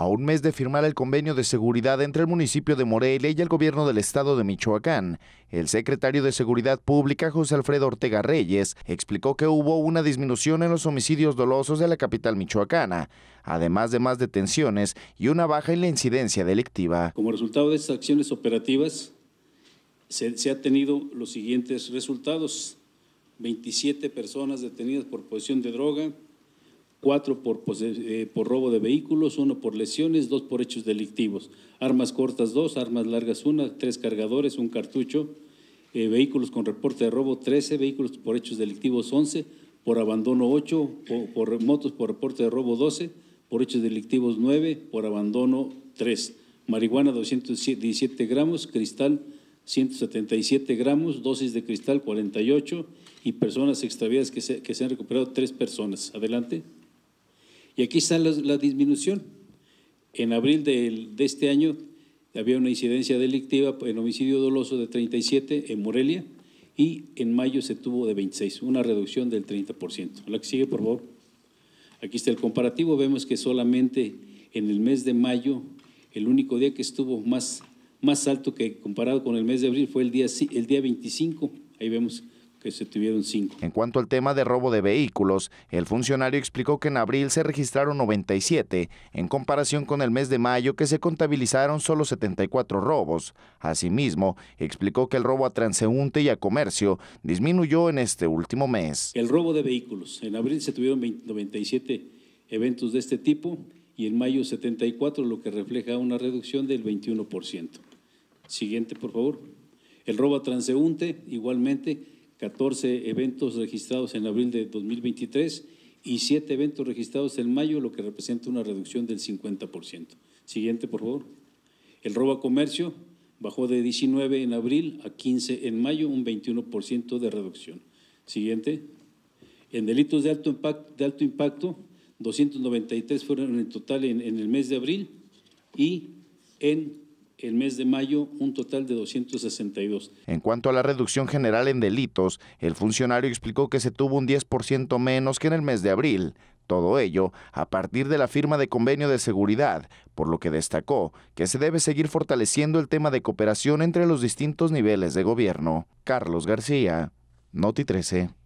a un mes de firmar el convenio de seguridad entre el municipio de Morelia y el gobierno del estado de Michoacán, el secretario de Seguridad Pública José Alfredo Ortega Reyes explicó que hubo una disminución en los homicidios dolosos de la capital michoacana, además de más detenciones y una baja en la incidencia delictiva. Como resultado de estas acciones operativas, se, se han tenido los siguientes resultados. 27 personas detenidas por posesión de droga, cuatro eh, por, robo de vehículos, uno por lesiones, dos por hechos delictivos. Armas cortas, dos, armas largas, una, tres cargadores, un cartucho, eh, vehículos con reporte de robo, 13, vehículos por hechos delictivos, 11, por abandono, ocho, por, motos por reporte de robo, 12, por hechos delictivos, nueve, por abandono, tres, Marihuana, 217 gramos, cristal, 177 gramos, dosis de cristal, 48, y personas extraviadas que se, que se han recuperado, tres personas. Adelante. Y aquí está la, disminución. En abril de, este año había una incidencia delictiva en homicidio doloso de 37 en Morelia y en mayo se tuvo de 26, una reducción del 30%. La que sigue, por favor. Aquí está el comparativo. Vemos que solamente en el mes de mayo, el único día que estuvo más, más alto que comparado con el mes de abril fue el día, el día 25. Ahí vemos que se tuvieron cinco. En cuanto al tema de robo de vehículos, el funcionario explicó que en abril se registraron 97, en comparación con el mes de mayo que se contabilizaron solo 74 robos. Asimismo, explicó que el robo a transeúnte y a comercio disminuyó en este último mes. El robo de vehículos, en abril se tuvieron 97 eventos de este tipo y en mayo 74, lo que refleja una reducción del 21%. Siguiente, por favor. El robo a transeúnte igualmente 14 eventos registrados en abril de 2023 y 7 eventos registrados en mayo, lo que representa una reducción del 50%. Siguiente, por favor. El robo a comercio bajó de 19 en abril a 15 en mayo, un 21% de reducción. Siguiente. En delitos de alto, impacto, de alto impacto, 293 fueron en total en el mes de abril y en el mes de mayo un total de 262. En cuanto a la reducción general en delitos, el funcionario explicó que se tuvo un 10% menos que en el mes de abril. Todo ello a partir de la firma de convenio de seguridad, por lo que destacó que se debe seguir fortaleciendo el tema de cooperación entre los distintos niveles de gobierno. Carlos García, Noti 13.